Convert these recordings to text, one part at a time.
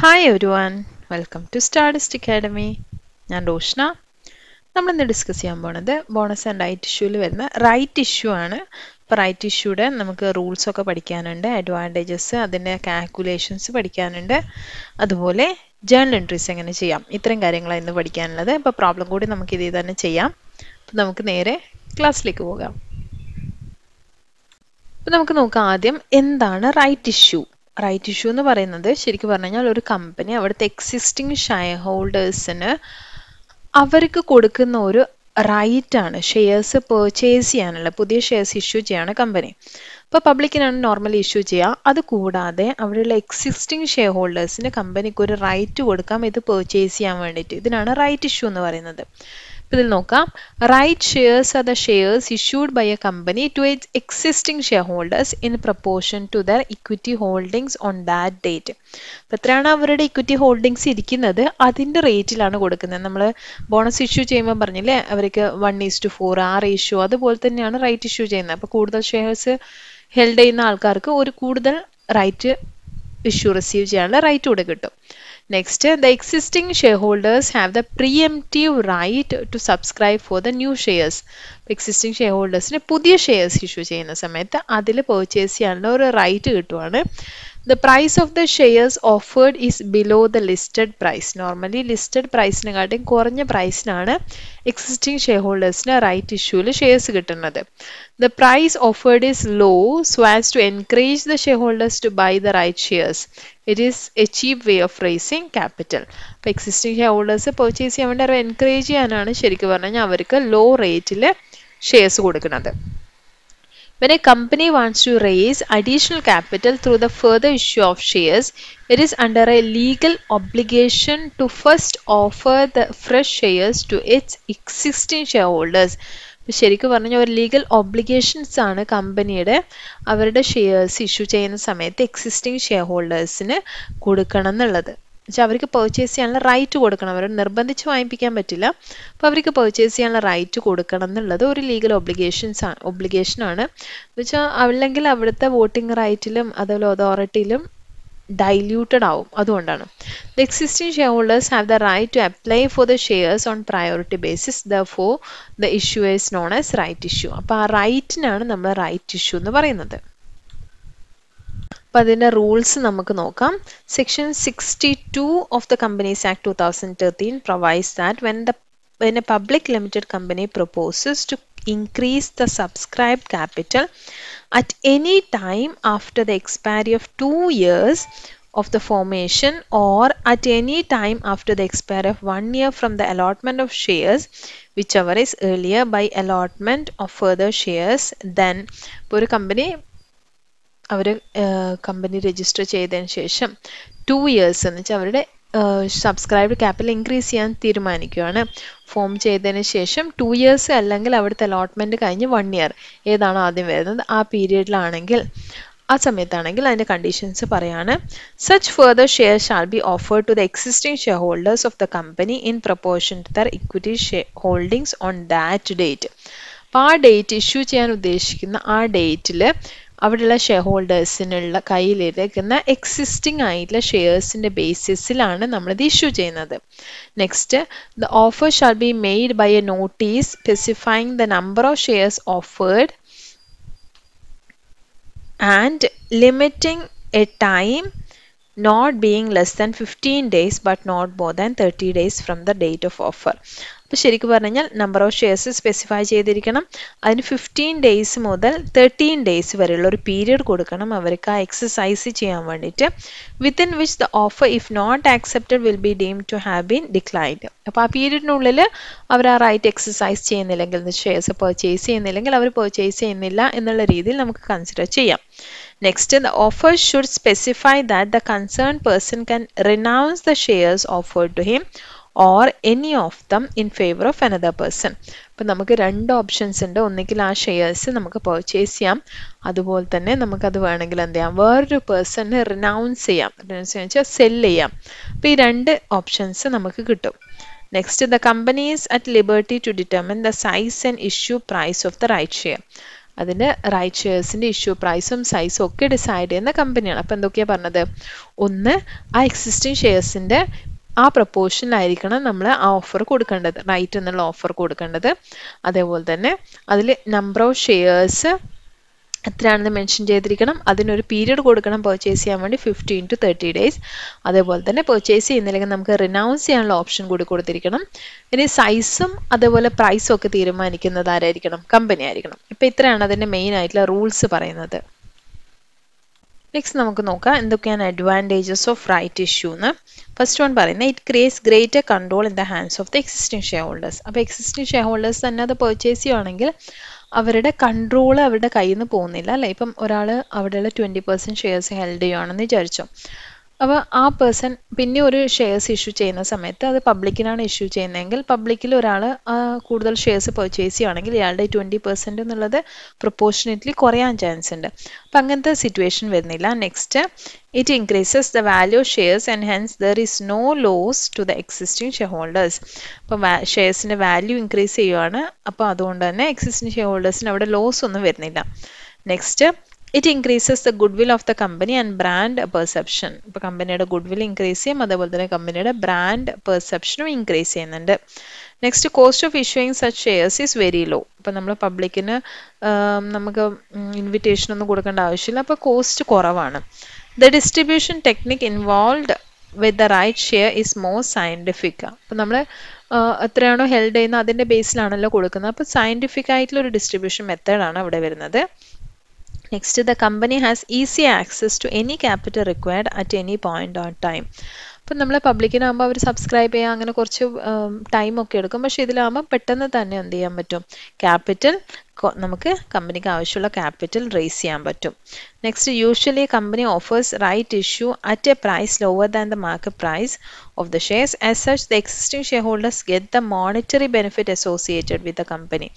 Hi ഒരു one welcome to സ്റ്റാർഡിസ്റ്റ് academy ഞാൻ റോഷ്ന നമ്മളിന്ന് ഡിസ്കസ് ചെയ്യാൻ പോണത് ബോണസ് ആൻഡ് ഡയറ്റ് ഇഷ്യൂവിൽ വരുന്ന റൈറ്റ് ഇഷ്യൂ ആണ് അപ്പോൾ റൈറ്റ് ഇഷ്യൂടെ നമുക്ക് റൂൾസ് ഒക്കെ പഠിക്കാനുണ്ട് അഡ്വാൻറ്റേജസ് അതിൻ്റെ കാൽക്കുലേഷൻസ് പഠിക്കാനുണ്ട് അതുപോലെ ജേണൽ എൻട്രീസ് എങ്ങനെ ചെയ്യാം ഇത്രയും കാര്യങ്ങളാണ് ഇന്ന് പഠിക്കാനുള്ളത് ഇപ്പോൾ പ്രോബ്ലം കൂടി നമുക്ക് ഇതേ തന്നെ ചെയ്യാം അപ്പോൾ നമുക്ക് നേരെ ക്ലാസ്സിലേക്ക് പോകാം അപ്പം നമുക്ക് നോക്കാം ആദ്യം എന്താണ് റൈറ്റ് ഇഷ്യൂ റൈറ്റ് ഇഷ്യൂ എന്ന് പറയുന്നത് ശരിക്കും പറഞ്ഞു കഴിഞ്ഞാൽ ഒരു കമ്പനി അവിടുത്തെ എക്സിസ്റ്റിംഗ് ഷെയർ ഹോൾഡേഴ്സിന് അവർക്ക് കൊടുക്കുന്ന ഒരു റൈറ്റ് ആണ് ഷെയർസ് പെർച്ചേസ് ചെയ്യാനുള്ള പുതിയ ഷെയർസ് ഇഷ്യൂ ചെയ്യാണ് കമ്പനി അപ്പോൾ പബ്ലിക്കിനാണ് നോർമലി ഇഷ്യൂ ചെയ്യുക അത് കൂടാതെ അവിടെയുള്ള എക്സിസ്റ്റിംഗ് ഷെയർ ഹോൾഡേഴ്സിന് കമ്പനിക്ക് ഒരു റൈറ്റ് കൊടുക്കാം ഇത് പെർച്ചേസ് ചെയ്യാൻ വേണ്ടിയിട്ട് ഇതിനാണ് റൈറ്റ് ഇഷ്യൂ എന്ന് പറയുന്നത് ഇപ്പം ഇതിൽ നോക്കാം right shares are the shares issued by a company to its existing share holders in proportion to their equity holdings on that date അപ്പം എത്രയാണ് അവരുടെ ഇക്വിറ്റി ഹോൾഡിംഗ്സ് ഇരിക്കുന്നത് അതിൻ്റെ റേറ്റിലാണ് കൊടുക്കുന്നത് നമ്മൾ ബോണസ് ഇഷ്യൂ ചെയ്യുമ്പോൾ പറഞ്ഞില്ലേ അവർക്ക് വൺ ഈസ് ടു ഫോർ ആ റേഷ്യോ അതുപോലെ തന്നെയാണ് റൈറ്റ് ഇഷ്യൂ ചെയ്യുന്നത് അപ്പോൾ കൂടുതൽ ഷെയർസ് ഹെൽഡ് ചെയ്യുന്ന ആൾക്കാർക്ക് ഒരു കൂടുതൽ റൈറ്റ് ഇഷ്യൂ റിസീവ് ചെയ്യാനുള്ള റൈറ്റ് കൂടെ കിട്ടും Next, the existing shareholders have the preemptive right to subscribe for the new shares. Existing share ഹോൾഡേഴ്സിന് പുതിയ ഷെയർസ് ഇഷ്യൂ ചെയ്യുന്ന സമയത്ത് അതിൽ പെർച്ചേസ് ചെയ്യാനുള്ള ഒരു റൈറ്റ് കിട്ടുവാണ് The price of the shares offered is below the listed price. Normally listed പ്രൈസിനെക്കാട്ടും കുറഞ്ഞ പ്രൈസിനാണ് എക്സിസ്റ്റിംഗ് ഷെയർ ഹോൾഡേഴ്സിന് റൈറ്റ് ഇഷ്യൂവിൽ ഷെയർസ് കിട്ടുന്നത് the price offered is low so as to encourage the share holders to buy the right shares it is a cheap way of raising capital അപ്പോൾ existing share holders purchase ചെയ്യാൻ വേണ്ടി അവരെ encourage ചെയ്യാനാണ് ശരിക്കും പറഞ്ഞാൽ അവർക്ക് law റേറ്റിൽ shares കൊടുക്കുന്നത് When a company wants to raise additional capital through the further issue of shares, it is under a legal obligation to first offer the fresh shares to its existing shareholders. ശരിക്കും പറഞ്ഞാൽ ഒരു legal obligations ആണ് കമ്പനിയുടെ അവരുടെ shares issue ചെയ്യുന്ന സമയത്ത് existing share ഹോൾഡേഴ്സിന് കൊടുക്കണം എന്നുള്ളത് പക്ഷെ അവർക്ക് പർച്ചേസ് ചെയ്യാനുള്ള റൈറ്റ് കൊടുക്കണം അവരോട് നിർബന്ധിച്ച് വാങ്ങിപ്പിക്കാൻ പറ്റില്ല അപ്പോൾ അവർക്ക് പർച്ചേസ് ചെയ്യാനുള്ള റൈറ്റ് കൊടുക്കണം എന്നുള്ളത് ഒരു ലീഗൽ ഒബ്ലിഗേഷൻസ് ഒബ്ലിഗേഷനാണ് വെച്ചാൽ അല്ലെങ്കിൽ അവിടുത്തെ വോട്ടിംഗ് റൈറ്റിലും അതുപോലെ അതോറിറ്റിയിലും ഡൈല്യൂട്ടഡ് ആവും അതുകൊണ്ടാണ് the existing share holders have the right to apply for the shares on priority basis the four the issue is known as right issue അപ്പോൾ ആ റൈറ്റിനാണ് നമ്മൾ റൈറ്റ് ഇഷ്യൂ എന്ന് പറയുന്നത് അപ്പോൾ അതിൻ്റെ റൂൾസ് നമുക്ക് നോക്കാം section sixty two of the companies act two thousand thirteen provides that when the when a public limited increase the subscribed capital at any time after the expiry of two years of the formation or at any time after the expiry of one year from the allotment of shares whichever is earlier by allotment of further shares then ഒരു company അവർ company register ചെയ്തതിന് ശേഷം two years എന്ന് വെച്ചാൽ അവരുടെ subscribe capital increase ചെയ്യാൻ തീരുമാനിക്കുകയാണ് form ചെയ്തതിന് ശേഷം ടു ഇയേഴ്സ് അല്ലെങ്കിൽ അവിടുത്തെ അലോട്ട്മെൻറ്റ് കഴിഞ്ഞ് വൺ ഇയർ ഏതാണോ ആദ്യം വരുന്നത് ആ പീരീഡിലാണെങ്കിൽ ആ സമയത്താണെങ്കിൽ അതിൻ്റെ കണ്ടീഷൻസ് പറയാണ് such further share shall be offered to the existing share holders of the company in proportion to their equity holdings on that date അപ്പോൾ ആ ഡേറ്റ് ഇഷ്യൂ ചെയ്യാൻ ഉദ്ദേശിക്കുന്ന ആ ഡേറ്റിൽ അവിടെയുള്ള ഷെയർ ഹോൾഡേഴ്സിനുള്ള കയ്യിലിരിക്കുന്ന എക്സിസ്റ്റിംഗ് ആയിട്ടുള്ള ഷെയർസിൻ്റെ ബേസിസിലാണ് നമ്മളിത് ഇഷ്യൂ ചെയ്യുന്നത് next the offer shall be made by a notice specifying the number of shares offered and limiting a time not being less than fifteen days but not more than thirty days from the date of offer അപ്പോൾ ശരിക്കും പറഞ്ഞു കഴിഞ്ഞാൽ number of shares specify ചെയ്തിരിക്കണം അതിന് fifteen days മുതൽ thirteen days വരെയുള്ള ഒരു period കൊടുക്കണം അവർക്ക് ആ എക്സസൈസ് ചെയ്യാൻ വേണ്ടിയിട്ട് within which the offer if not accepted will be deem to have been declined അപ്പോൾ ആ പീരീഡിനുള്ളിൽ അവർ ആ റൈറ്റ് എക്സസൈസ് ചെയ്യുന്നില്ലെങ്കിൽ ഷെയർസ് പർച്ചേസ് ചെയ്യുന്നില്ലെങ്കിൽ അവർ പർച്ചേസ് ചെയ്യുന്നില്ല എന്നുള്ള രീതിയിൽ നമുക്ക് കൺസിഡർ ചെയ്യാം Next, the offer should specify that the concerned person can renounce the shares offered to him or any of them in favour of another person അപ്പം നമുക്ക് രണ്ട് ഓപ്ഷൻസ് ഉണ്ട് ഒന്നുകിൽ ആ ഷെയർസ് നമുക്ക് പർച്ചേസ് ചെയ്യാം അതുപോലെ തന്നെ നമുക്കത് വേണമെങ്കിൽ എന്ത് ചെയ്യാം വേറൊരു പേഴ്സണിന് റിനൗൺസ് ചെയ്യാം റിനൗൺസ് ചെയ്യാന്ന് വെച്ചാൽ സെൽ ചെയ്യാം അപ്പം ഈ രണ്ട് ഓപ്ഷൻസ് നമുക്ക് കിട്ടും next the company is at liberty to determine the size and issue price of the right share അതിന് റൈറ്റ് ഷെയർസിൻ്റെ ഇഷ്യൂ പ്രൈസും സൈസും ഒക്കെ ഡിസൈഡ് ചെയ്യുന്ന കമ്പനിയാണ് അപ്പോൾ എന്തൊക്കെയാണ് പറഞ്ഞത് ഒന്ന് ആ എക്സിസ്റ്റിംഗ് ഷെയർസിൻ്റെ ആ പ്രപ്പോർഷനിലായിരിക്കണം നമ്മൾ ആ ഓഫർ കൊടുക്കേണ്ടത് റൈറ്റ് എന്നുള്ള ഓഫർ കൊടുക്കേണ്ടത് അതേപോലെ തന്നെ അതിൽ നമ്പർ ഓഫ് ഷെയർസ് എത്രയാണെന്ന് മെൻഷൻ ചെയ്തിരിക്കണം അതിനൊരു പീരീഡ് കൊടുക്കണം പർച്ചേസ് ചെയ്യാൻ വേണ്ടി ഫിഫ്റ്റീൻ ടു തേർട്ടി ഡേയ്സ് അതേപോലെ തന്നെ പർച്ചേസ് ചെയ്യുന്നില്ലെങ്കിൽ നമുക്ക് റിനൗൺസ് ചെയ്യാനുള്ള ഓപ്ഷൻ കൂടി കൊടുത്തിരിക്കണം ഇനി സൈസും അതേപോലെ പ്രൈസും ഒക്കെ തീരുമാനിക്കുന്നത് ആരായിരിക്കണം കമ്പനി ആയിരിക്കണം ഇപ്പം ഇത്രയാണ് അതിൻ്റെ മെയിൻ ആയിട്ടുള്ള റൂൾസ് പറയുന്നത് നെക്സ്റ്റ് നമുക്ക് നോക്കാം എന്തൊക്കെയാണ് അഡ്വാൻറ്റേജസ് ഓഫ് റൈറ്റ് ഇഷ്യൂ എന്ന് ഫസ്റ്റ് വൺ പറയുന്നത് it creates greater control in the hands of the existing share holders അപ്പോൾ എക്സിസ്റ്റിംഗ് ഷെയർ ഹോൾഡേഴ്സ് തന്നെ അത് പെർച്ചേസ് ചെയ്യുകയാണെങ്കിൽ അവരുടെ കൺട്രോൾ അവരുടെ കയ്യിൽ നിന്ന് പോകുന്നില്ല അല്ലേ ഇപ്പം ഒരാൾ അവിടെയുള്ള ട്വൻറ്റി പെർസെൻറ്റ് ഷെയർസ് ഹെൽഡ് ചെയ്യുകയാണെന്ന് വിചാരിച്ചോ അപ്പോൾ ആ പേഴ്സൺ പിന്നെ ഒരു ഷെയർസ് ഇഷ്യൂ ചെയ്യുന്ന സമയത്ത് അത് പബ്ലിക്കിനാണ് ഇഷ്യൂ ചെയ്യുന്നതെങ്കിൽ പബ്ലിക്കിൽ ഒരാൾ കൂടുതൽ ഷെയർസ് പർച്ചേസ് ചെയ്യുകയാണെങ്കിൽ ഇയാളുടെ ട്വൻറ്റി പെർസെൻ്റ് എന്നുള്ളത് പ്രൊപ്പോർഷനേറ്റ്ലി കുറയാൻ ചാൻസ് ഉണ്ട് അപ്പം അങ്ങനത്തെ സിറ്റുവേഷൻ വരുന്നില്ല next it increases the value of shares and hence there is no loss to the existing share holders അപ്പം ഷെയർസിൻ്റെ വാല്യൂ ഇൻക്രീസ് ചെയ്യുവാണ് അപ്പോൾ അതുകൊണ്ട് തന്നെ എക്സിസ്റ്റിംഗ് ഷെയർ ഹോൾഡേഴ്സിന് അവിടെ ലോസ് ഒന്നും വരുന്നില്ല next it increases the goodwill of the company and brand perception ഇപ്പൊ കമ്പനിയുടെ ഗുഡ് വിൽ ഇൻക്രീസ് ചെയ്യും അതേപോലെ തന്നെ കമ്പനിയുടെ ബ്രാൻഡ് പെർസെപ്ഷനും ഇൻക്രീസ് ചെയ്യുന്നുണ്ട് next cost of issuing such shares is very low ഇപ്പൊ നമ്മൾ പബ്ലിക്കിന് നമുക്ക് ഇൻവിറ്റേഷൻ ഒന്നും കൊടുക്കേണ്ട ആവശ്യമില്ല അപ്പൊ കോസ്റ്റ് കുറവാണ് the distribution technique involve with the right share is more scientific അപ്പൊ നമ്മൾ എത്രയാണോ ഹെൽഡ് ചെയ്യുന്നത് അതിന്റെ ബേസിലാണല്ലോ കൊടുക്കുന്നത് അപ്പൊ സയന്റിഫിക് ആയിട്ടുള്ള ഒരു ഡിസ്ട്രിബ്യൂഷൻ മെത്തേഡാണ് അവിടെ വരുന്നത് Next, the company has easy access to any capital required at any point or time. ഇപ്പം നമ്മൾ പബ്ലിക്കിനാകുമ്പോൾ അവർ സബ്സ്ക്രൈബ് ചെയ്യുക അങ്ങനെ കുറച്ച് ടൈമൊക്കെ എടുക്കും പക്ഷേ ഇതിലാകുമ്പോൾ പെട്ടെന്ന് തന്നെ എന്ത് ചെയ്യാൻ പറ്റും ക്യാപിറ്റൽ നമുക്ക് കമ്പനിക്ക് ആവശ്യമുള്ള ക്യാപിറ്റൽ റേസ് ചെയ്യാൻ പറ്റും next usually company offers right issue at a price lower than the market price of the shares as such the existing share holders get the monetary benefit associated with the company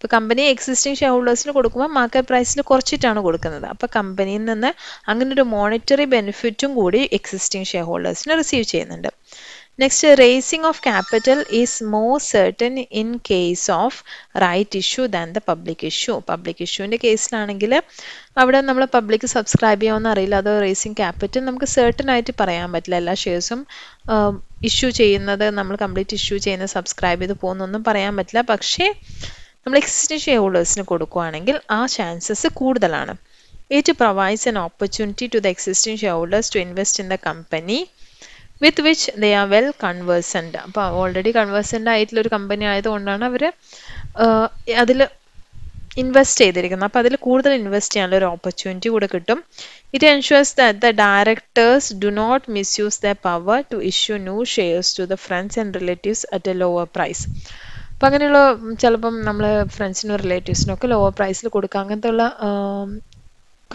ഇപ്പോൾ company existing share ഹോൾഡേഴ്സിന് കൊടുക്കുമ്പോൾ market പ്രൈസിൽ കുറച്ചിട്ടാണ് കൊടുക്കുന്നത് അപ്പോൾ കമ്പനിയിൽ നിന്ന് അങ്ങനെ ഒരു മോണിറ്ററി ബെനിഫിറ്റും കൂടി എക്സിസ്റ്റിംഗ് ഷെയർ ഹോൾഡേഴ്സിന് റിസീവ് ചെയ്യുന്നുണ്ട് next raising of capital is more certain in case of right issue than the public issue public ഇഷ്യൂവിൻ്റെ കേസിലാണെങ്കിൽ അവിടെ നമ്മൾ പബ്ലിക് സബ്സ്ക്രൈബ് ചെയ്യാമെന്ന് അറിയില്ല അതോ റേസിംഗ് ക്യാപിറ്റൽ നമുക്ക് സെർട്ടൺ ആയിട്ട് പറയാൻ പറ്റില്ല എല്ലാ ഷെയർസും ഇഷ്യൂ ചെയ്യുന്നത് നമ്മൾ കംപ്ലീറ്റ് ഇഷ്യൂ ചെയ്യുന്നത് സബ്സ്ക്രൈബ് ചെയ്ത് പോകുന്നൊന്നും പറയാൻ പറ്റില്ല പക്ഷേ നമ്മൾ എക്സിസ്റ്റിംഗ് ഷെയർ ഹോൾഡേഴ്സിന് കൊടുക്കുകയാണെങ്കിൽ ആ ചാൻസസ് കൂടുതലാണ് it provides an opportunity to the existing share holders to invest in the company with which the are well conversant അപ്പോൾ ഓൾറെഡി കൺവേഴ്സൻഡ് ആയിട്ടുള്ള ഒരു കമ്പനി ആയതുകൊണ്ടാണ് അവർ അതിൽ ഇൻവെസ്റ്റ് ചെയ്തിരിക്കുന്നത് അപ്പോൾ അതിൽ കൂടുതൽ ഇൻവെസ്റ്റ് ചെയ്യാനുള്ള ഒരു ഓപ്പർച്യൂണിറ്റി കൂടെ കിട്ടും it ensures that the directors do not misuse the power to issue new shares to the friends and relatives at a lower price അപ്പം അങ്ങനെയുള്ള ചിലപ്പം നമ്മൾ ഫ്രണ്ട്സിനോ റിലേറ്റീവ്സിനോ ഒക്കെ ലോവർ പ്രൈസിൽ കൊടുക്കുക അങ്ങനത്തെ ഉള്ള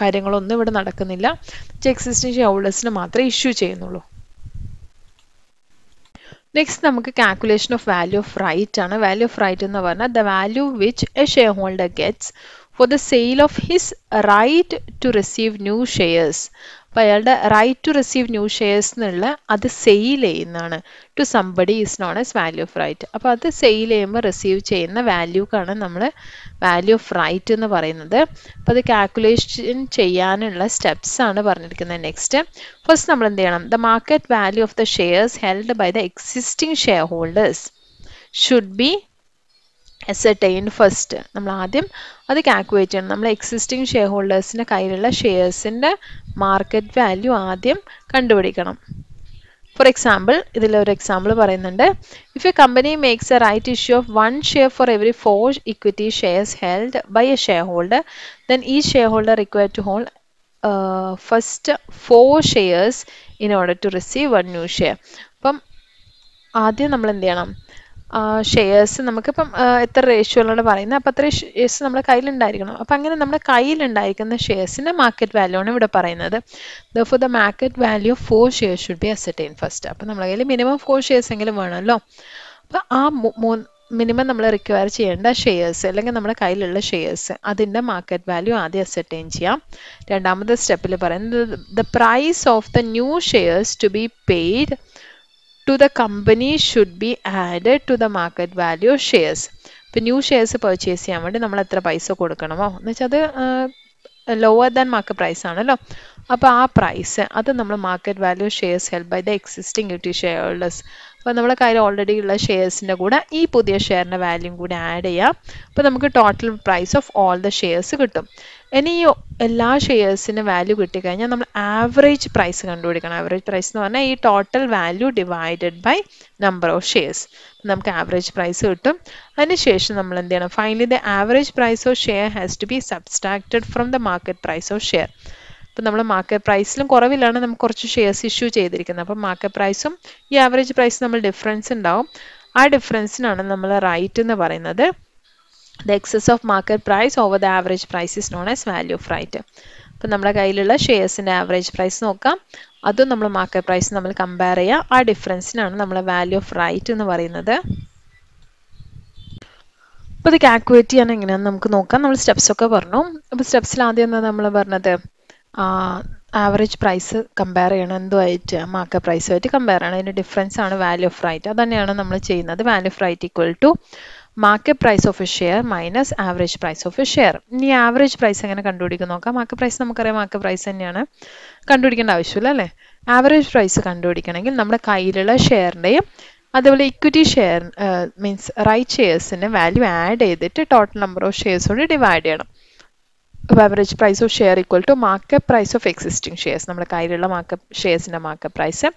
കാര്യങ്ങളൊന്നും ഇവിടെ നടക്കുന്നില്ല എക്സിസ്റ്റിംഗ് ഷെയർഹോൾഡേഴ്സിന് മാത്രമേ ഇഷ്യൂ ചെയ്യുന്നുള്ളൂ നെക്സ്റ്റ് നമുക്ക് calculation of value of right ആണ് വാല്യൂ ഓഫ് റൈറ്റ് എന്ന് പറഞ്ഞാൽ the value which a share holder gets for the sale of his right to receive new shares അപ്പോൾ അയാളുടെ right to receive new shares എന്നുള്ള അത് sale ചെയ്യുന്നതാണ് to somebody is known as value of right അപ്പോൾ അത് sale ചെയ്യുമ്പോൾ receive ചെയ്യുന്ന വാല്യൂക്കാണ് നമ്മൾ വാല്യൂ ഓഫ് റൈറ്റ് എന്ന് പറയുന്നത് അപ്പോൾ അത് കാൽക്കുലേഷൻ ചെയ്യാനുള്ള സ്റ്റെപ്സ് ആണ് പറഞ്ഞിരിക്കുന്നത് നെക്സ്റ്റ് ഫസ്റ്റ് നമ്മൾ എന്ത് ചെയ്യണം the market value of the shares held by the existing share holders should be ascertained first നമ്മൾ ആദ്യം അത് കാൽക്കുലേറ്റ് ചെയ്യണം നമ്മൾ എക്സിസ്റ്റിംഗ് ഷെയർ ഹോൾഡേഴ്സിൻ്റെ കയ്യിലുള്ള ഷെയർസിൻ്റെ മാർക്കറ്റ് വാല്യൂ ആദ്യം കണ്ടുപിടിക്കണം ഫോർ എക്സാമ്പിൾ ഇതിലൊരു എക്സാമ്പിൾ പറയുന്നുണ്ട് if a company makes a right issue of one share for every four equity shares held by a share holder then ഈ share holder require to hold first four shares in order to receive one new share അപ്പം ആദ്യം നമ്മൾ എന്ത് ചെയ്യണം shares നമുക്കിപ്പം എത്ര റേഷ്യോകളാണ് പറയുന്നത് അപ്പം അത്ര ഷെയർസ് നമ്മുടെ കയ്യിലുണ്ടായിരിക്കണം അപ്പം അങ്ങനെ നമ്മുടെ കയ്യിലുണ്ടായിരിക്കുന്ന ഷെയർസിൻ്റെ മാർക്കറ്റ് വാല്യൂ ആണ് ഇവിടെ പറയുന്നത് the four the market value of four share should be in first അപ്പം നമ്മുടെ കയ്യിൽ മിനിമം ഫോർ ഷെയർസ് എങ്കിലും വേണമല്ലോ അപ്പം ആ മൂന്ന് മിനിമം നമ്മൾ റിക്വയർ ചെയ്യേണ്ട ഷെയർസ് അല്ലെങ്കിൽ നമ്മുടെ കയ്യിലുള്ള ഷെയർസ് അതിൻ്റെ മാർക്കറ്റ് വാല്യൂ ആദ്യം അസെറ്റൈൻ ചെയ്യാം രണ്ടാമത്തെ സ്റ്റെപ്പിൽ പറയുന്നത് the price of the new shares to be paid to the company should be added to the market value shares. ഇപ്പോൾ ന്യൂ ഷെയർസ് പർച്ചേസ് ചെയ്യാൻ വേണ്ടി നമ്മൾ എത്ര പൈസ കൊടുക്കണമോ എന്ന് വെച്ചാൽ അത് ലോവർ ദാൻ മാർക്കറ്റ് പ്രൈസ് ആണല്ലോ അപ്പോൾ ആ പ്രൈസ് അത് നമ്മൾ market value shares help by the existing equity share holders അപ്പോൾ നമ്മുടെ കയ്യിൽ ഓൾറെഡി ഉള്ള ഷെയർസിൻ്റെ കൂടെ ഈ പുതിയ ഷെയറിൻ്റെ വാല്യൂം കൂടി ആഡ് ചെയ്യാം അപ്പോൾ നമുക്ക് total price of all the shares കിട്ടും ഇനി ഈ എല്ലാ ഷെയർസിൻ്റെ വാല്യൂ കിട്ടിക്കഴിഞ്ഞാൽ നമ്മൾ ആവറേജ് പ്രൈസ് കണ്ടുപിടിക്കണം ആവറേജ് പ്രൈസ് എന്ന് പറഞ്ഞാൽ ഈ total value divided by number of shares നമുക്ക് ആവറേജ് പ്രൈസ് കിട്ടും അതിനുശേഷം നമ്മൾ എന്ത് ചെയ്യണം finally the average price of share has to be subtracted from the market price of share അപ്പോൾ നമ്മൾ മാർക്കറ്റ് പ്രൈസിലും കുറവില്ലാണ് നമുക്ക് കുറച്ച് ഷെയർസ് ഇഷ്യൂ ചെയ്തിരിക്കുന്നത് അപ്പോൾ മാർക്കറ്റ് പ്രൈസും ഈ ആവറേജ് പ്രൈസും നമ്മൾ ഡിഫറൻസ് ഉണ്ടാവും ആ ഡിഫറൻസിനാണ് നമ്മൾ റൈറ്റ് എന്ന് പറയുന്നത് the excess of market price over the average price is known as value of right അപ്പം നമ്മുടെ കയ്യിലുള്ള ഷെയർസിൻ്റെ ആവറേജ് പ്രൈസ് നോക്കാം അതും നമ്മൾ മാർക്കറ്റ് പ്രൈസ് നമ്മൾ കമ്പയർ ചെയ്യുക ആ ഡിഫറൻസിനാണ് നമ്മൾ വാല്യൂ ഓഫ് റൈറ്റ് എന്ന് പറയുന്നത് അപ്പോൾ ഇത് കാൽക്കുലേറ്റ് ചെയ്യാൻ എങ്ങനെയാണെന്ന് നമുക്ക് നോക്കാം നമ്മൾ സ്റ്റെപ്സ് ഒക്കെ പറഞ്ഞു അപ്പോൾ സ്റ്റെപ്സിൽ ആദ്യം എന്താ നമ്മൾ പറഞ്ഞത് ആവറേജ് പ്രൈസ് കമ്പയർ ചെയ്യണം എന്തുമായിട്ട് മാർക്കറ്റ് പ്രൈസുമായിട്ട് കമ്പയർ ചെയ്യണം അതിൻ്റെ ഡിഫറൻസ് ആണ് വാല്യൂ ഓഫ് റൈറ്റ് തന്നെയാണ് നമ്മൾ ചെയ്യുന്നത് value of right equal to market price of a share minus average price of a share ഇനി ആവറേജ് പ്രൈസ് എങ്ങനെ കണ്ടുപിടിക്കും നോക്കാം മാർക്കറ്റ് പ്രൈസ് നമുക്കറിയാം മാർക്കറ്റ് പ്രൈസ് തന്നെയാണ് കണ്ടുപിടിക്കേണ്ട ആവശ്യമില്ല അല്ലേ ആവറേജ് പ്രൈസ് കണ്ടുപിടിക്കണമെങ്കിൽ നമ്മുടെ കയ്യിലുള്ള ഷെയറിൻ്റെയും അതുപോലെ ഇക്വിറ്റി ഷെയർ മീൻസ് റൈറ്റ് ഷെയർസിൻ്റെ വാല്യൂ ആഡ് ചെയ്തിട്ട് ടോട്ടൽ നമ്പർ ഓഫ് ഷെയർസ് കൂടി ഡിവൈഡ് ചെയ്യണം average price of share equal to market price of existing shares നമ്മുടെ കയ്യിലുള്ള മാർക്കറ്റ് ഷെയർസിൻ്റെ market price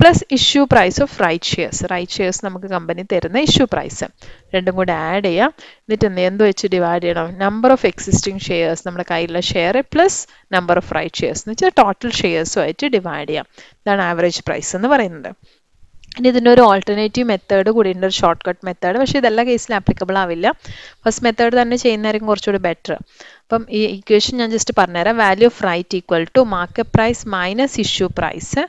plus issue price of right shares right shares നമുക്ക് company തരുന്ന issue price രണ്ടും കൂടെ ആഡ് ചെയ്യാം എന്നിട്ട് എന്ത് എന്ത് വെച്ച് ഡിവൈഡ് ചെയ്യണം നമ്പർ ഓഫ് എക്സിസ്റ്റിംഗ് ഷെയർസ് നമ്മുടെ കയ്യിലുള്ള share plus number of right shares എന്ന് വെച്ചാൽ ടോട്ടൽ ഷെയർസുമായിട്ട് ഡിവൈഡ് ചെയ്യാം ഇതാണ് ആവറേജ് പ്രൈസ് എന്ന് പറയുന്നത് ഇനി ഇതിൻ്റെ ഒരു ഓൾട്ടർനേറ്റീവ് മെത്തേഡ് കൂടി ഉണ്ട് ഒരു ഷോർട്ട് കട്ട് മെത്തേഡ് പക്ഷേ ഇതെല്ലാ കേസിലും ആപ്ലിക്കബിൾ ആവില്ല ഫസ്റ്റ് മെത്തേഡ് തന്നെ ചെയ്യുന്നതായിരിക്കും കുറച്ചുകൂടി ബെറ്റർ അപ്പം ഈ ഇക്വേഷൻ ഞാൻ ജസ്റ്റ് പറഞ്ഞുതരാം value of right equal to market price minus issue price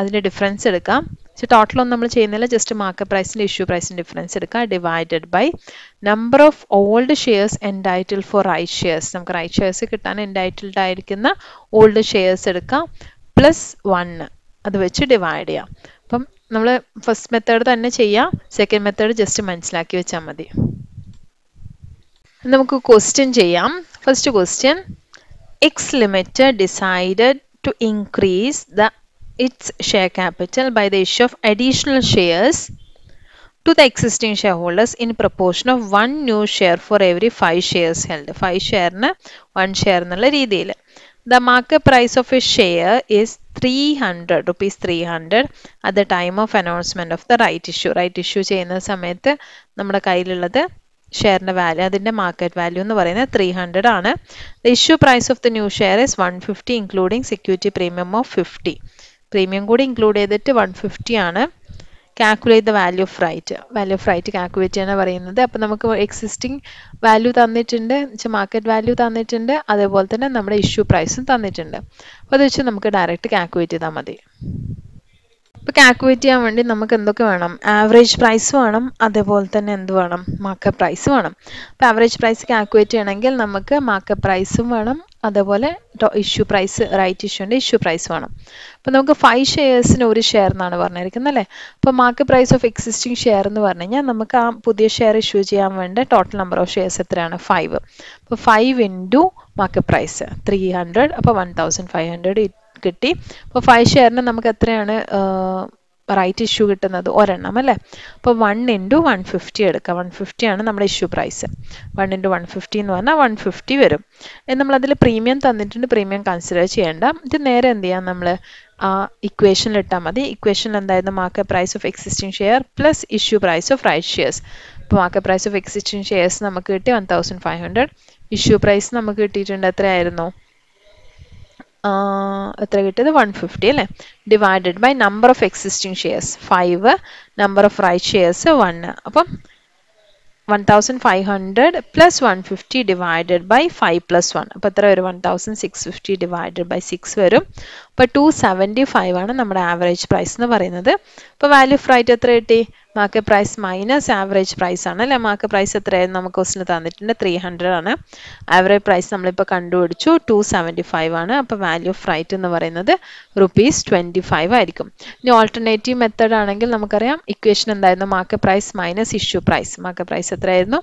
അതിൻ്റെ ഡിഫറൻസ് എടുക്കാം പക്ഷേ ടോട്ടലൊന്നും നമ്മൾ ചെയ്യുന്നില്ല ജസ്റ്റ് മാർക്കറ്റ് പ്രൈസിൻ്റെ ഇഷ്യൂ പ്രൈസിൻ്റെ ഡിഫറൻസ് എടുക്കുക divided by number of old shares entitle for right shares നമുക്ക് റൈറ്റ് ഷെയർസ് കിട്ടാൻ എൻഡൈറ്റിൽഡ് ആയിരിക്കുന്ന ഓൾഡ് ഷെയർസ് എടുക്കാം പ്ലസ് വണ്ണ് അത് വെച്ച് ഡിവൈഡ് ചെയ്യാം നമ്മൾ ഫസ്റ്റ് മെത്തേഡ് തന്നെ ചെയ്യാം സെക്കൻഡ് മെത്തേഡ് ജസ്റ്റ് മനസ്സിലാക്കി വെച്ചാൽ മതി നമുക്ക് ക്വസ്റ്റ്യൻ ചെയ്യാം first question X limit decide to increase the its share capital by the issue of additional shares to the existing share holders in proportion of one new share for every five shares held five ഷെയറിന് one share എന്നുള്ള രീതിയിൽ the market price of a share is 300 rupees 300 at the time of announcement of the right issue right issue ചെയ്യുന്ന സമയത്ത് നമ്മുടെ കയ്യിലുള്ളത് ഷെയറിൻ്റെ value അതിൻ്റെ market value എന്ന് പറയുന്നത് ത്രീ ഹൺഡ്രഡ് ആണ് the issue price of the new share is one fifty including security premium of fifty premium കൂടി ഇൻക്ലൂഡ് ചെയ്തിട്ട് വൺ ഫിഫ്റ്റി ആണ് calculate the value of right value of right calculate ചെയ്യാനാണ് പറയുന്നത് അപ്പം നമുക്ക് എക്സിസ്റ്റിംഗ് വാല്യൂ തന്നിട്ടുണ്ട് വെച്ചാൽ മാർക്കറ്റ് വാല്യൂ തന്നിട്ടുണ്ട് അതേപോലെ തന്നെ നമ്മുടെ ഇഷ്യൂ പ്രൈസും തന്നിട്ടുണ്ട് അപ്പോൾ അത് വെച്ച് നമുക്ക് ഡയറക്റ്റ് കാൽക്കുലേറ്റ് ചെയ്താൽ മതി ഇപ്പോൾ കാൽക്കുലേറ്റ് ചെയ്യാൻ വേണ്ടി നമുക്ക് എന്തൊക്കെ വേണം ആവറേജ് പ്രൈസ് വേണം അതേപോലെ തന്നെ എന്ത് വേണം മാർക്ക് പ്രൈസ് വേണം അപ്പോൾ ആവറേജ് പ്രൈസ് കാൽക്കുലേറ്റ് ചെയ്യണമെങ്കിൽ നമുക്ക് മാർക്ക് പ്രൈസും വേണം അതേപോലെ ഇഷ്യൂ പ്രൈസ് റൈറ്റ് ഇഷ്യൂൻ്റെ ഇഷ്യൂ പ്രൈസ് വേണം അപ്പോൾ നമുക്ക് ഫൈവ് ഷെയർസിന് ഒരു ഷെയർ എന്നാണ് പറഞ്ഞിരിക്കുന്നത് അല്ലേ അപ്പോൾ mark price of existing share എന്ന് പറഞ്ഞു നമുക്ക് ആ പുതിയ ഷെയർ ഇഷ്യൂ ചെയ്യാൻ വേണ്ട ടോട്ടൽ നമ്പർ ഓഫ് ഷെയർസ് എത്രയാണ് ഫൈവ് അപ്പോൾ five into mark price three hundred അപ്പോൾ വൺ തൗസൻഡ് ഫൈവ് ഹൺഡ്രഡ് കിട്ടി അപ്പോൾ ഫൈവ് ഷെയറിന് നമുക്ക് എത്രയാണ് റൈറ്റ് ഇഷ്യൂ കിട്ടുന്നത് ഒരെണ്ണം അല്ലേ അപ്പോൾ വൺ ഇൻറ്റു വൺ ഫിഫ്റ്റി എടുക്കുക വൺ ഫിഫ്റ്റി ആണ് നമ്മുടെ issue price one into one fifty എന്ന് പറഞ്ഞാൽ വൺ ഫിഫ്റ്റി വരും നമ്മളതിൽ പ്രീമിയം തന്നിട്ടുണ്ട് പ്രീമിയം കൺസിഡർ ചെയ്യേണ്ട ഇത് നേരെ എന്ത് ചെയ്യാം നമ്മൾ ആ ഇക്വേഷനിൽ ഇട്ടാൽ മതി ഇക്വേഷനിൽ എന്തായിരുന്നു market price of existing share plus issue price of right shares അപ്പോൾ market price of existing shares നമുക്ക് കിട്ടി one thousand five hundred issue price നമുക്ക് കിട്ടിയിട്ടുണ്ട് എത്രയായിരുന്നു എത്ര കിട്ടിയത് വൺ ഫിഫ്റ്റി അല്ലേ divided by number of existing shares five number of right shares one അപ്പം one thousand five hundred plus one fifty divided by five plus one അപ്പോൾ എത്ര വരും one thousand six fifty divided by six വരും അപ്പോൾ to seventy five ആണ് നമ്മുടെ average price എന്ന് പറയുന്നത് അപ്പോൾ വാല്യൂ ഫ്രൈറ്റ് എത്ര കിട്ടി mark price minus average price ആണ് അല്ലെ മാർക്ക് പ്രൈസ് എത്രയായിരുന്നു നമുക്ക് ക്വസ്റ്റിന് തന്നിട്ടുണ്ട് ത്രീ ഹൺഡ്രഡ് ആണ് ആവറേജ് പ്രൈസ് നമ്മളിപ്പോൾ കണ്ടുപിടിച്ചു ടു സെവൻറ്റി ഫൈവ് ആണ് അപ്പോൾ വാല്യൂ ഫ്രൈറ്റ് എന്ന് പറയുന്നത് റുപ്പീസ് ട്വൻറ്റി ഫൈവ് ആയിരിക്കും ഇനി ഓൾട്ടർനേറ്റീവ് മെത്തേഡ് ആണെങ്കിൽ നമുക്കറിയാം ഇക്വേഷൻ എന്തായിരുന്നു mark price minus issue price mark price എത്രയായിരുന്നു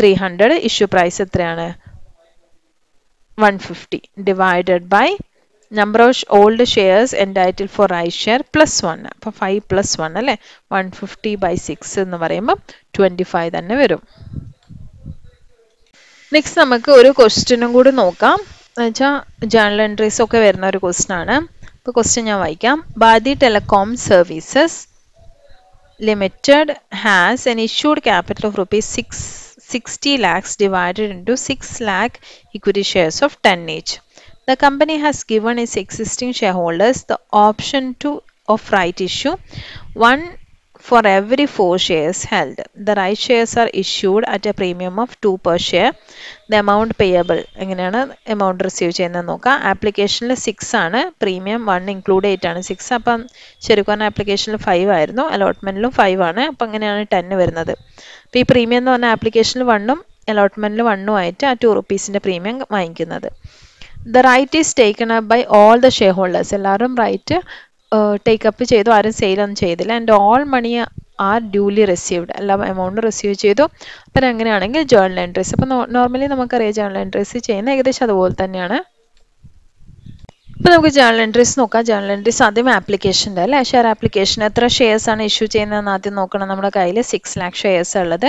ത്രീ ഹൺഡ്രഡ് ഇഷ്യൂ പ്രൈസ് എത്രയാണ് one fifty divided by number of old shares entitle four a share plus one അപ്പോൾ five plus one അല്ലേ one fifty by six എന്ന് പറയുമ്പോൾ twenty five തന്നെ വരും next നമുക്ക് ഒരു ക്വസ്റ്റ്യനും കൂടി നോക്കാം എന്നുവെച്ചാൽ ജേണൽ എൻട്രീസ് ഒക്കെ വരുന്ന ഒരു ക്വസ്റ്റൻ ആണ് അപ്പോൾ ക്വസ്റ്റ്യൻ ഞാൻ വായിക്കാം Bharti telecom services limited has an issued capital of rupees six sixty lakhs divided into six lakh equity shares of ten each The company has given its existing shareholders the option to of right issue, one for every four shares held. The right shares are issued at a premium of 2 per share. The amount payable എങ്ങനെയാണ് amount receive ചെയ്യുന്നത് നോക്കാം ആപ്ലിക്കേഷനിൽ six ആണ് premium one include ചെയ്തിട്ടാണ് six അപ്പം ശരിക്കും ആപ്ലിക്കേഷനിൽ five ആയിരുന്നു അലോട്ട്മെൻറ്റിലും ഫൈവ് ആണ് അപ്പം അങ്ങനെയാണ് ടെൻ വരുന്നത് അപ്പോൾ ഈ പ്രീമിയം എന്ന് പറഞ്ഞാൽ ആപ്ലിക്കേഷനിൽ വണ്ണും അലോട്ട്മെൻറ്റിൽ വണ്ണും ആയിട്ട് ആ ടു റുപ്പീസിൻ്റെ പ്രീമിയം വാങ്ങിക്കുന്നത് the right is taken up by all the share holders എല്ലാവരും റൈറ്റ് ടേക്കപ്പ് ചെയ്തു ആരും സെയിലൊന്നും ചെയ്തില്ല and all money are duly received എല്ലാ എമൗണ്ടും റിസീവ് ചെയ്തു അപ്പം അങ്ങനെയാണെങ്കിൽ ജേണൽ എൻട്രീസ് അപ്പം നോർമലി നമുക്കറിയാം ജേണൽ എൻട്രീസ് ചെയ്യുന്ന ഏകദേശം അതുപോലെ തന്നെയാണ് ഇപ്പൊ നമുക്ക് ജേണൽ എൻട്രീസ് നോക്കാം ജേണൽ എൻട്രീസ് ആദ്യം ആപ്ലിക്കേഷൻ്റെ അല്ലേ ഷെയർ ആപ്ലിക്കേഷൻ എത്ര ഷെയർസ് ആണ് ഇഷ്യൂ ചെയ്യുന്നതെന്ന് ആദ്യം നോക്കണം നമ്മുടെ കയ്യിൽ സിക്സ് ലാക്ക് ഷെയർസ് ഉള്ളത്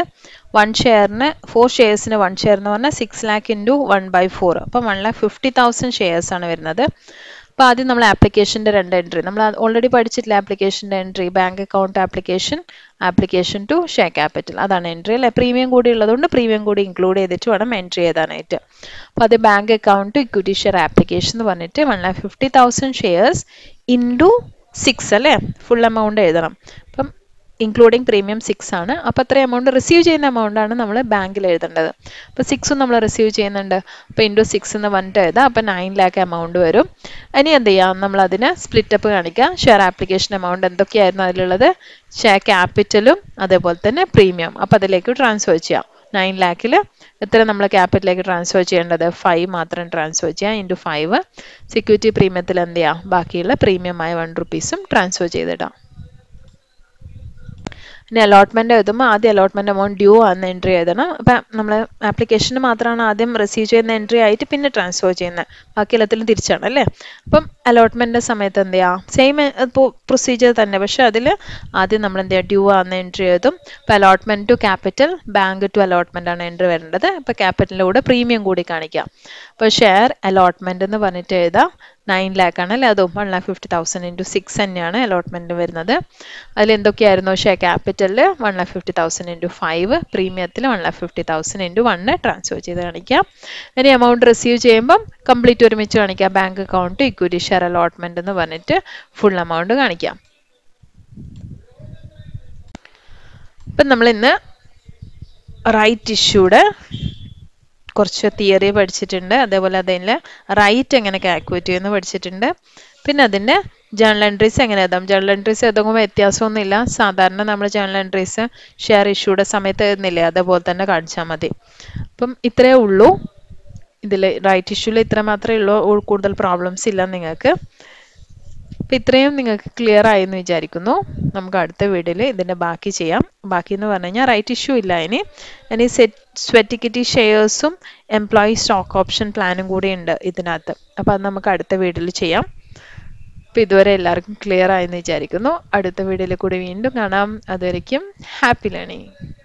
വൺ ഷെയറിന് ഫോർ ഷെയർസിന് വൺ ഷെയർ എന്ന് പറഞ്ഞാൽ six lakh into one by four അപ്പം one lakh fifty thousand shares ആണ് വരുന്നത് അപ്പോൾ ആദ്യം നമ്മൾ ആപ്ലിക്കേഷൻ്റെ രണ്ട് എൻട്രി നമ്മൾ ഓൾറെഡി പഠിച്ചിട്ടില്ല ആപ്ലിക്കേഷൻ്റെ entry bank account application application to share capital അതാണ് എൻട്രി അല്ലെ പ്രീമിയം കൂടി ഉള്ളതുകൊണ്ട് പ്രീമിയം കൂടി ഇൻക്ലൂഡ് ചെയ്തിട്ട് വേണം എൻട്രി ചെയ്താനായിട്ട് അപ്പോൾ അത് bank account equity share application എന്ന് പറഞ്ഞിട്ട് one lakh fifty thousand shares in six അല്ലേ ഫുൾ എമൗണ്ട് എഴുതണം അപ്പം ഇൻക്ലൂഡിങ് പ്രീമിയം സിക്സ് ആണ് അപ്പോൾ അത്ര എമൗണ്ട് റിസീവ് ചെയ്യുന്ന ആണ് നമ്മൾ ബാങ്കിൽ എഴുതേണ്ടത് അപ്പോൾ സിക്സും നമ്മൾ റിസീവ് ചെയ്യുന്നുണ്ട് അപ്പോൾ ഇൻഡോ സിക്സ് എന്ന് പറഞ്ഞിട്ട് എഴുതാം അപ്പോൾ നയൻ ലാക്ക് എമൗണ്ട് വരും ഇനി എന്ത് ചെയ്യാം നമ്മൾ അതിന് സ്പ്ലിറ്റപ്പ് കാണിക്കുക ഷെയർ ആപ്ലിക്കേഷൻ എമൗണ്ട് എന്തൊക്കെയായിരുന്നു അതിലുള്ളത് ഷെയർ ക്യാപിറ്റലും അതേപോലെ തന്നെ പ്രീമിയം അപ്പോൾ അതിലേക്ക് ട്രാൻസ്ഫർ ചെയ്യാം നയൻ ലാക്കിൽ എത്ര നമ്മൾ ക്യാപിറ്റലിലേക്ക് ട്രാൻസ്ഫർ ചെയ്യേണ്ടത് ഫൈവ് മാത്രം ട്രാൻസ്ഫർ ചെയ്യാം ഇൻറ്റു ഫൈവ് സെക്യൂരിറ്റി പ്രീമിയത്തിൽ എന്ത് ചെയ്യാം ബാക്കിയുള്ള പ്രീമിയമായ വൺ റുപ്പീസും ട്രാൻസ്ഫർ ചെയ്തിടാം ഇനി അലോട്ട്മെന്റ് എഴുതുമ്പോൾ ആദ്യം അലോട്ട്മെന്റ് എമൗണ്ട് ഡ്യൂ ആണ് എൻട്രി എഴുതണം അപ്പം നമ്മൾ ആപ്ലിക്കേഷന് മാത്രമാണ് ആദ്യം റിസീവ് ചെയ്യുന്ന എൻട്രി ആയിട്ട് പിന്നെ ട്രാൻസ്ഫർ ചെയ്യുന്നത് ബാക്കി എല്ലാത്തിലും തിരിച്ചാണ് അല്ലേ അപ്പം അലോട്ട്മെന്റിന്റെ സമയത്ത് എന്ത് ചെയ്യാം സെയിം പ്രൊസീജിയർ തന്നെ പക്ഷെ അതിൽ ആദ്യം നമ്മൾ എന്ത് ചെയ്യുക ഡ്യൂ ആണ് എൻട്രി എഴുതും അപ്പം allotment to capital bank to allotment ആണ് എൻട്രി വരേണ്ടത് അപ്പം ക്യാപിറ്റലിന്റെ കൂടെ പ്രീമിയം കൂടി കാണിക്കാം അപ്പോൾ ഷെയർ അലോട്ട്മെൻറ്റ് എന്ന് പറഞ്ഞിട്ട് എഴുതാം നയൻ ലാക്ക് ആണ് അല്ലേ അതും one lakh fifty thousand into six തന്നെയാണ് അലോട്ട്മെൻറ്റ് വരുന്നത് അതിൽ എന്തൊക്കെയായിരുന്നു ഷെയർ ക്യാപിറ്റലിൽ one lakh fifty thousand into five പ്രീമിയത്തിൽ one lakh fifty thousand into one transfer ചെയ്ത് കാണിക്കാം ഇനി എമൗണ്ട് റിസീവ് ചെയ്യുമ്പം കംപ്ലീറ്റ് ഒരുമിച്ച് കാണിക്കാം bank account equity share allotment എന്ന് പറഞ്ഞിട്ട് ഫുൾ എമൗണ്ട് കാണിക്കാം ഇപ്പം നമ്മളിന്ന് റൈറ്റ് ഇഷ്യൂടെ കുറച്ച് തിയറി പഠിച്ചിട്ടുണ്ട് അതേപോലെ അതിൻ്റെ റൈറ്റ് എങ്ങനെ കാൽക്കുലേറ്റ് ചെയ്യുമെന്ന് പഠിച്ചിട്ടുണ്ട് പിന്നെ അതിൻ്റെ ജേണൽ എൻട്രീസ് എങ്ങനെ എഴുതാം ജേണൽ എൻട്രീസ് എഴുതുമ്പോൾ വ്യത്യാസമൊന്നുമില്ല സാധാരണ നമ്മൾ ജേണൽ എൻട്രീസ് ഷെയർ ഇഷ്യൂടെ സമയത്ത് എഴുതുന്നില്ലേ അതേപോലെ തന്നെ കാണിച്ചാൽ മതി അപ്പം ഇത്രയേ ഉള്ളൂ ഇതിൽ റൈറ്റ് ഇഷ്യൂവിൽ ഇത്ര മാത്രമേ ഉള്ളൂ കൂടുതൽ പ്രോബ്ലംസ് ഇല്ല നിങ്ങൾക്ക് അപ്പം ഇത്രയും നിങ്ങൾക്ക് ക്ലിയർ ആയി എന്ന് വിചാരിക്കുന്നു നമുക്ക് അടുത്ത വീഡിയോയിൽ ഇതിൻ്റെ ബാക്കി ചെയ്യാം ബാക്കി എന്ന് പറഞ്ഞു കഴിഞ്ഞാൽ റൈറ്റ് ഇഷ്യൂ ഇല്ല ഇനി ഇനി സെറ്റ് സ്വെറ്റിക്കിറ്റി ഷെയർസും എംപ്ലോയി സ്റ്റോക്ക് ഓപ്ഷൻ പ്ലാനും കൂടി ഉണ്ട് ഇതിനകത്ത് അപ്പോൾ അത് നമുക്ക് അടുത്ത വീഡിയോയിൽ ചെയ്യാം അപ്പോൾ ഇതുവരെ എല്ലാവർക്കും ക്ലിയർ ആയെന്ന് വിചാരിക്കുന്നു അടുത്ത വീഡിയോയിൽ കൂടി വീണ്ടും കാണാം അതുവരയ്ക്കും ഹാപ്പി ലേണിംഗ്